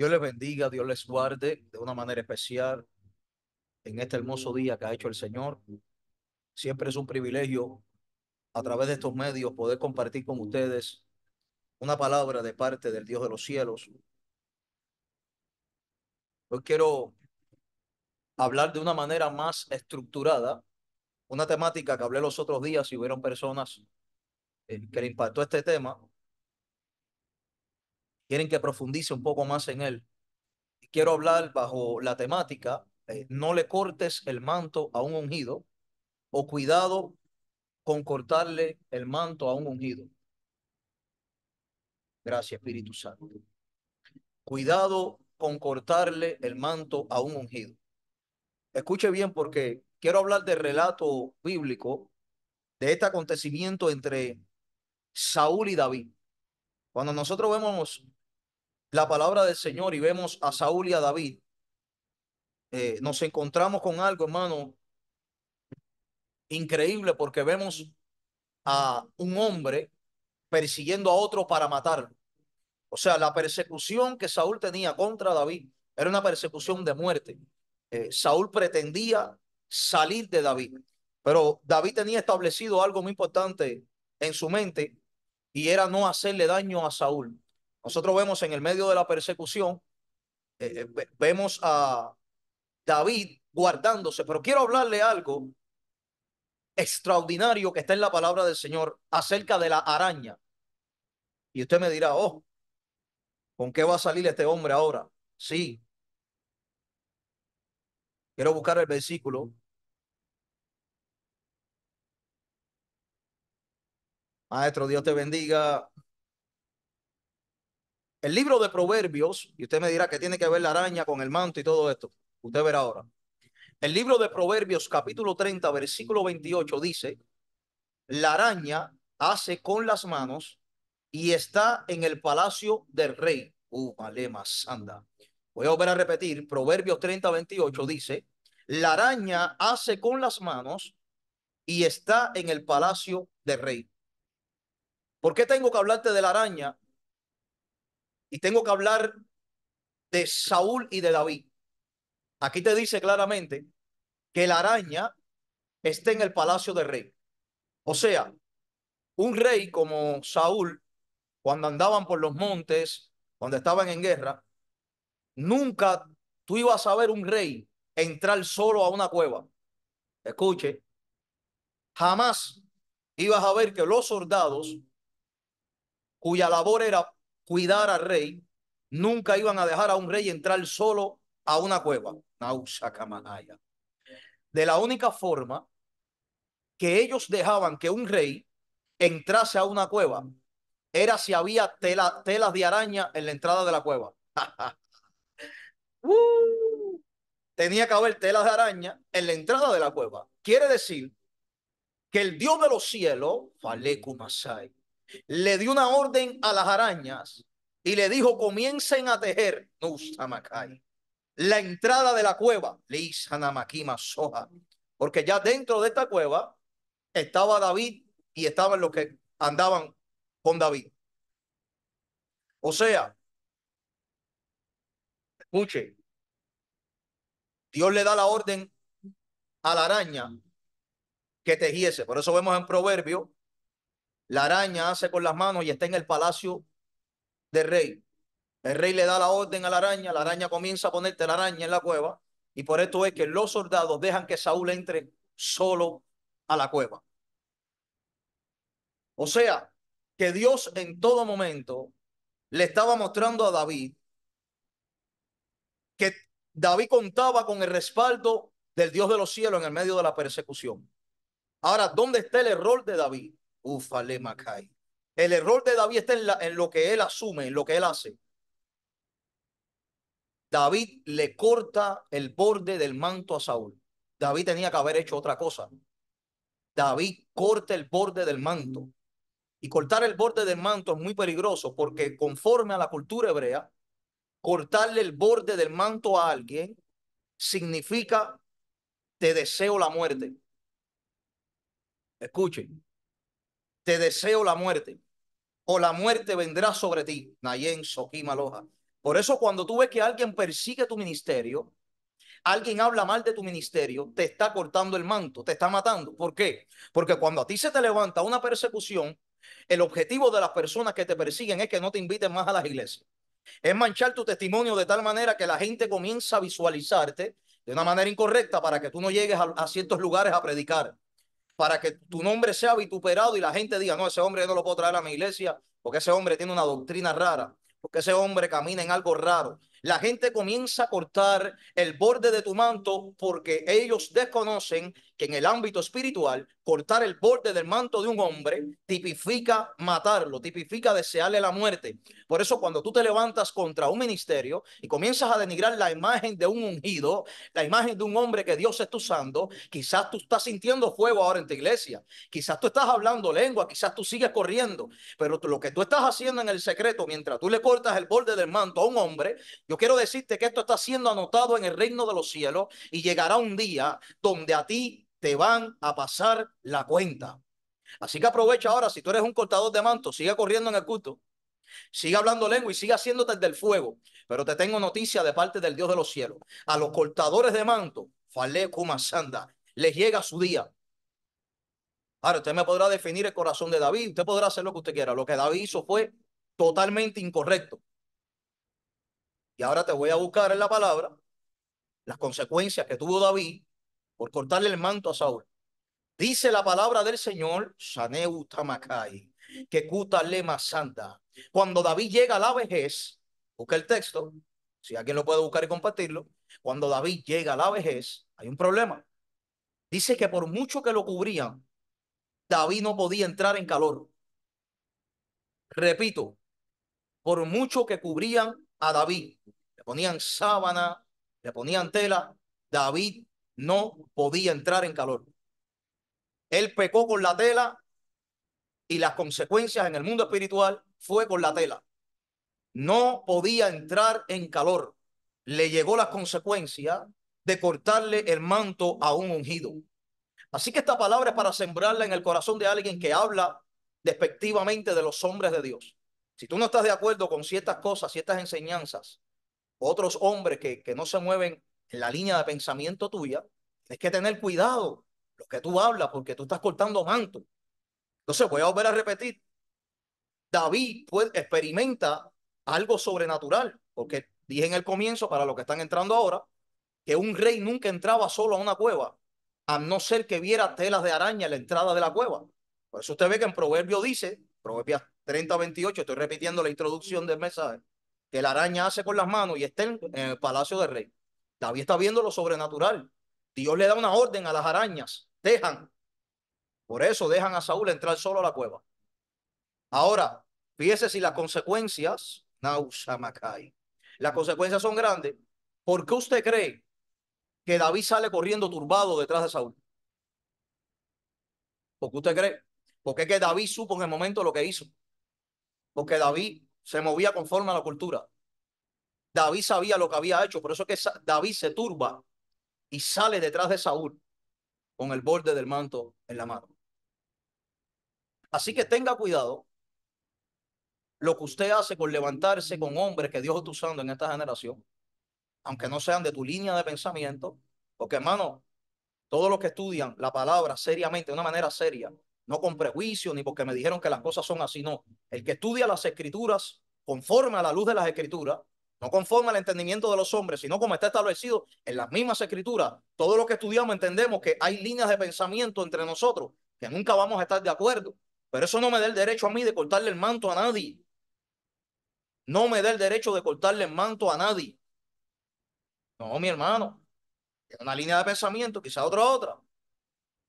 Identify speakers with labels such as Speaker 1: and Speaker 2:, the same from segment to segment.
Speaker 1: Dios les bendiga, Dios les guarde de una manera especial en este hermoso día que ha hecho el Señor. Siempre es un privilegio a través de estos medios poder compartir con ustedes una palabra de parte del Dios de los cielos. Hoy quiero hablar de una manera más estructurada, una temática que hablé los otros días y hubieron personas eh, que le impactó este tema quieren que profundice un poco más en él. Quiero hablar bajo la temática, eh, no le cortes el manto a un ungido o cuidado con cortarle el manto a un ungido. Gracias, Espíritu Santo. Cuidado con cortarle el manto a un ungido. Escuche bien porque quiero hablar del relato bíblico de este acontecimiento entre Saúl y David. Cuando nosotros vemos la palabra del Señor y vemos a Saúl y a David, eh, nos encontramos con algo, hermano, increíble porque vemos a un hombre persiguiendo a otro para matarlo. O sea, la persecución que Saúl tenía contra David era una persecución de muerte. Eh, Saúl pretendía salir de David, pero David tenía establecido algo muy importante en su mente y era no hacerle daño a Saúl. Nosotros vemos en el medio de la persecución, eh, eh, vemos a David guardándose, pero quiero hablarle algo extraordinario que está en la palabra del Señor acerca de la araña. Y usted me dirá, oh, ¿con qué va a salir este hombre ahora? Sí. Quiero buscar el versículo. Maestro, Dios te bendiga. El libro de Proverbios, y usted me dirá que tiene que ver la araña con el manto y todo esto, usted verá ahora. El libro de Proverbios capítulo 30, versículo 28 dice, la araña hace con las manos y está en el palacio del rey. Uh, más anda. Voy a volver a repetir, Proverbios 30, 28 dice, la araña hace con las manos y está en el palacio del rey. ¿Por qué tengo que hablarte de la araña? Y tengo que hablar de Saúl y de David. Aquí te dice claramente que la araña está en el palacio del rey. O sea, un rey como Saúl, cuando andaban por los montes, cuando estaban en guerra, nunca tú ibas a ver un rey entrar solo a una cueva. Escuche, jamás ibas a ver que los soldados, cuya labor era cuidar al rey, nunca iban a dejar a un rey entrar solo a una cueva. De la única forma que ellos dejaban que un rey entrase a una cueva era si había tela, telas de araña en la entrada de la cueva. Uh. tenía que haber telas de araña en la entrada de la cueva. Quiere decir que el Dios de los cielos, Falekumasai le dio una orden a las arañas y le dijo, comiencen a tejer la entrada de la cueva, Soja, porque ya dentro de esta cueva estaba David y estaban los que andaban con David. O sea, escuche, Dios le da la orden a la araña que tejiese. Por eso vemos en Proverbio la araña hace con las manos y está en el palacio del rey. El rey le da la orden a la araña, la araña comienza a ponerte la araña en la cueva y por esto es que los soldados dejan que Saúl entre solo a la cueva. O sea, que Dios en todo momento le estaba mostrando a David que David contaba con el respaldo del Dios de los cielos en el medio de la persecución. Ahora, ¿dónde está el error de David? Ufale Macay. El error de David está en, en lo que él asume, en lo que él hace. David le corta el borde del manto a Saúl. David tenía que haber hecho otra cosa. David corta el borde del manto. Y cortar el borde del manto es muy peligroso porque conforme a la cultura hebrea, cortarle el borde del manto a alguien significa te deseo la muerte. Escuchen, te deseo la muerte, o la muerte vendrá sobre ti. Nayen, Sokima, Loja. Por eso cuando tú ves que alguien persigue tu ministerio, alguien habla mal de tu ministerio, te está cortando el manto, te está matando. ¿Por qué? Porque cuando a ti se te levanta una persecución, el objetivo de las personas que te persiguen es que no te inviten más a las iglesias. Es manchar tu testimonio de tal manera que la gente comienza a visualizarte de una manera incorrecta para que tú no llegues a ciertos lugares a predicar para que tu nombre sea vituperado y la gente diga, no, ese hombre no lo puedo traer a mi iglesia porque ese hombre tiene una doctrina rara, porque ese hombre camina en algo raro. La gente comienza a cortar el borde de tu manto porque ellos desconocen que en el ámbito espiritual, cortar el borde del manto de un hombre tipifica matarlo, tipifica desearle la muerte. Por eso cuando tú te levantas contra un ministerio y comienzas a denigrar la imagen de un ungido, la imagen de un hombre que Dios está usando, quizás tú estás sintiendo fuego ahora en tu iglesia, quizás tú estás hablando lengua, quizás tú sigues corriendo, pero lo que tú estás haciendo en el secreto mientras tú le cortas el borde del manto a un hombre, yo quiero decirte que esto está siendo anotado en el reino de los cielos y llegará un día donde a ti te van a pasar la cuenta. Así que aprovecha ahora, si tú eres un cortador de manto, siga corriendo en el culto, siga hablando lengua y siga haciéndote el del fuego. Pero te tengo noticia de parte del Dios de los cielos. A los cortadores de manto, Fale les llega su día. Ahora, usted me podrá definir el corazón de David, usted podrá hacer lo que usted quiera. Lo que David hizo fue totalmente incorrecto. Y ahora te voy a buscar en la palabra las consecuencias que tuvo David por cortarle el manto a Saúl. Dice la palabra del Señor, Saneu Tamakai, que cuta lema santa. Cuando David llega a la vejez, busca el texto, si alguien lo puede buscar y compartirlo, cuando David llega a la vejez, hay un problema. Dice que por mucho que lo cubrían, David no podía entrar en calor. Repito, por mucho que cubrían a David, le ponían sábana, le ponían tela, David no podía entrar en calor. Él pecó con la tela y las consecuencias en el mundo espiritual fue con la tela. No podía entrar en calor. Le llegó la consecuencia. de cortarle el manto a un ungido. Así que esta palabra es para sembrarla en el corazón de alguien que habla despectivamente de los hombres de Dios. Si tú no estás de acuerdo con ciertas cosas, ciertas enseñanzas, otros hombres que no se mueven en la línea de pensamiento tuya, es que tener cuidado lo que tú hablas porque tú estás cortando manto. Entonces voy a volver a repetir. David experimenta algo sobrenatural, porque dije en el comienzo, para los que están entrando ahora, que un rey nunca entraba solo a una cueva, a no ser que viera telas de araña en la entrada de la cueva. Por eso usted ve que en Proverbio dice, Proverbios 30, 28, estoy repitiendo la introducción del mensaje, que la araña hace con las manos y está en el palacio del rey. David está viendo lo sobrenatural. Dios le da una orden a las arañas. Dejan. Por eso dejan a Saúl entrar solo a la cueva. Ahora, fíjese si las consecuencias, nausamakai. las consecuencias son grandes. ¿Por qué usted cree que David sale corriendo turbado detrás de Saúl? ¿Por qué usted cree? Porque es que David supo en el momento lo que hizo. Porque David se movía conforme a la cultura. David sabía lo que había hecho, por eso que David se turba y sale detrás de Saúl con el borde del manto en la mano. Así que tenga cuidado lo que usted hace con levantarse con hombres que Dios está usando en esta generación, aunque no sean de tu línea de pensamiento, porque hermano, todos los que estudian la palabra seriamente, de una manera seria, no con prejuicio ni porque me dijeron que las cosas son así, no. El que estudia las escrituras conforme a la luz de las escrituras, no conforme al entendimiento de los hombres, sino como está establecido en las mismas escrituras. Todo lo que estudiamos entendemos que hay líneas de pensamiento entre nosotros que nunca vamos a estar de acuerdo, pero eso no me da el derecho a mí de cortarle el manto a nadie. No me da el derecho de cortarle el manto a nadie. No, mi hermano. una línea de pensamiento, quizá otra otra.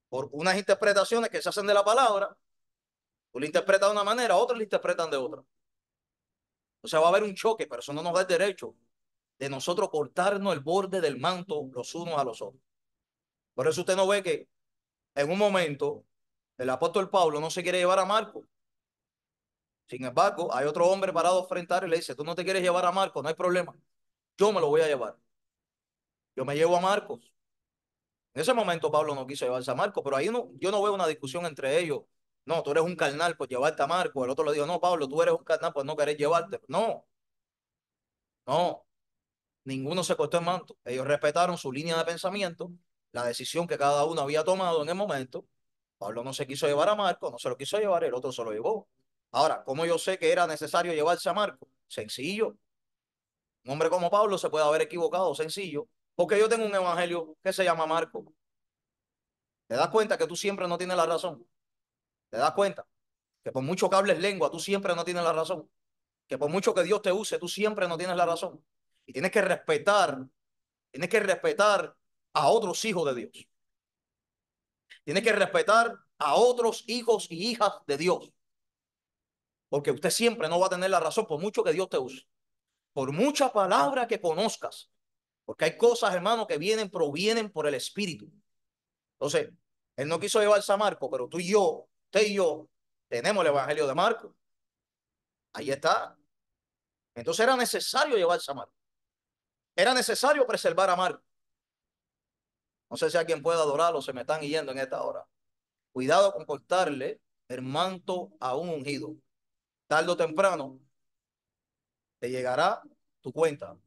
Speaker 1: Por unas interpretaciones que se hacen de la palabra, tú la interpretas de una manera, otros la interpretan de otra. O sea, va a haber un choque, pero eso no nos da el derecho de nosotros cortarnos el borde del manto los unos a los otros. Por eso usted no ve que en un momento el apóstol Pablo no se quiere llevar a Marcos. Sin embargo, hay otro hombre parado frente a él y le dice, tú no te quieres llevar a Marcos, no hay problema. Yo me lo voy a llevar. Yo me llevo a Marcos. En ese momento Pablo no quiso llevarse a Marcos, pero ahí no, yo no veo una discusión entre ellos no, tú eres un carnal por llevarte a Marco. El otro le dijo, no, Pablo, tú eres un carnal por no querer llevarte. No, no. Ninguno se cortó el manto. Ellos respetaron su línea de pensamiento, la decisión que cada uno había tomado en el momento. Pablo no se quiso llevar a Marco, no se lo quiso llevar, el otro se lo llevó. Ahora, ¿cómo yo sé que era necesario llevarse a Marco? Sencillo. Un hombre como Pablo se puede haber equivocado, sencillo. Porque yo tengo un evangelio que se llama Marco. ¿Te das cuenta que tú siempre no tienes la razón? ¿Te das cuenta? Que por mucho que hables lengua, tú siempre no tienes la razón. Que por mucho que Dios te use, tú siempre no tienes la razón. Y tienes que respetar, tienes que respetar a otros hijos de Dios. Tienes que respetar a otros hijos y hijas de Dios. Porque usted siempre no va a tener la razón por mucho que Dios te use. Por mucha palabra que conozcas. Porque hay cosas, hermano, que vienen, provienen por el Espíritu. Entonces, él no quiso llevarse a Marco, pero tú y yo Usted y yo tenemos el Evangelio de Marcos. Ahí está. Entonces era necesario llevarse a Marcos. Era necesario preservar a Marcos. No sé si alguien puede adorarlo, se me están yendo en esta hora. Cuidado con cortarle el manto a un ungido. Tardo o temprano te llegará tu cuenta.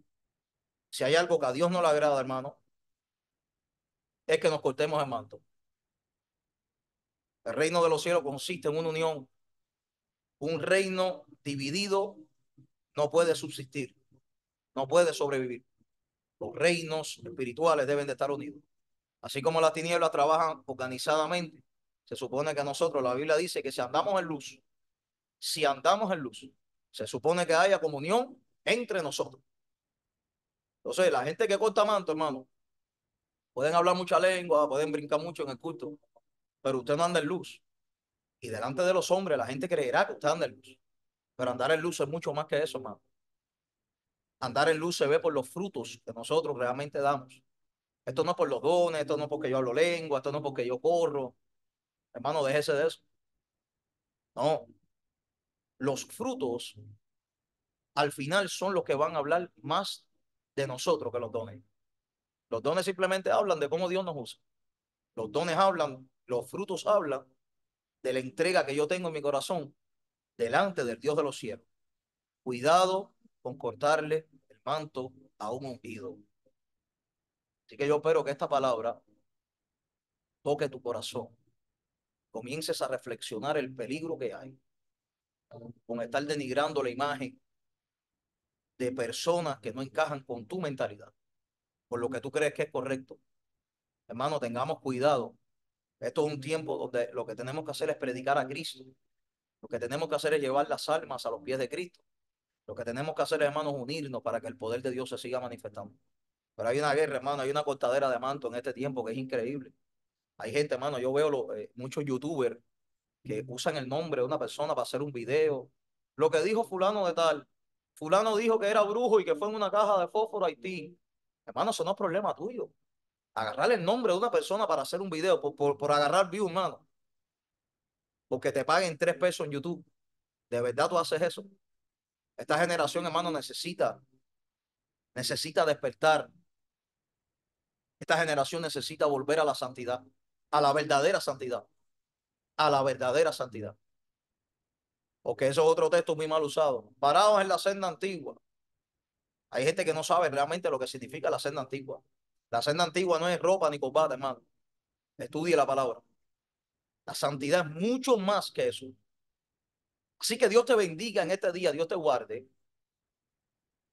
Speaker 1: Si hay algo que a Dios no le agrada, hermano, es que nos cortemos el manto. El reino de los cielos consiste en una unión. Un reino dividido no puede subsistir, no puede sobrevivir. Los reinos espirituales deben de estar unidos. Así como las tinieblas trabajan organizadamente, se supone que nosotros la Biblia dice que si andamos en luz, si andamos en luz, se supone que haya comunión entre nosotros. Entonces, la gente que corta manto, hermano, pueden hablar mucha lengua, pueden brincar mucho en el culto, pero usted no anda en luz. Y delante de los hombres la gente creerá que usted anda en luz. Pero andar en luz es mucho más que eso, hermano. Andar en luz se ve por los frutos que nosotros realmente damos. Esto no es por los dones, esto no es porque yo hablo lengua, esto no es porque yo corro. Hermano, déjese de eso. No. Los frutos al final son los que van a hablar más de nosotros que los dones. Los dones simplemente hablan de cómo Dios nos usa. Los dones hablan los frutos hablan de la entrega que yo tengo en mi corazón delante del Dios de los cielos. Cuidado con cortarle el manto a un ungido. Así que yo espero que esta palabra toque tu corazón. Comiences a reflexionar el peligro que hay con estar denigrando la imagen de personas que no encajan con tu mentalidad, por lo que tú crees que es correcto. Hermano, tengamos cuidado esto es un tiempo donde lo que tenemos que hacer es predicar a Cristo. Lo que tenemos que hacer es llevar las almas a los pies de Cristo. Lo que tenemos que hacer, hermanos, unirnos para que el poder de Dios se siga manifestando. Pero hay una guerra, hermano, hay una cortadera de manto en este tiempo que es increíble. Hay gente, hermano, yo veo eh, muchos youtubers que usan el nombre de una persona para hacer un video. Lo que dijo fulano de tal, fulano dijo que era brujo y que fue en una caja de fósforo Haití. Hermano, eso no es problema tuyo agarrar el nombre de una persona para hacer un video, por, por, agarrar view, hermano. Porque te paguen tres pesos en YouTube. ¿De verdad tú haces eso? Esta generación, hermano, necesita, necesita despertar. Esta generación necesita volver a la santidad, a la verdadera santidad, a la verdadera santidad. Porque eso es otro texto muy mal usado. Parados en la senda antigua. Hay gente que no sabe realmente lo que significa la senda antigua. La senda antigua no es ropa ni corbata, hermano. Estudie la palabra. La santidad es mucho más que eso. Así que Dios te bendiga en este día, Dios te guarde.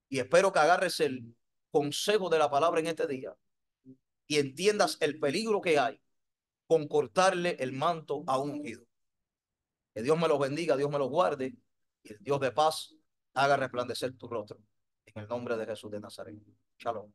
Speaker 1: Y espero que agarres el consejo de la palabra en este día y entiendas el peligro que hay con cortarle el manto a un ungido. Que Dios me los bendiga, Dios me lo guarde y el Dios de paz haga resplandecer tu rostro. En el nombre de Jesús de Nazaret. Shalom.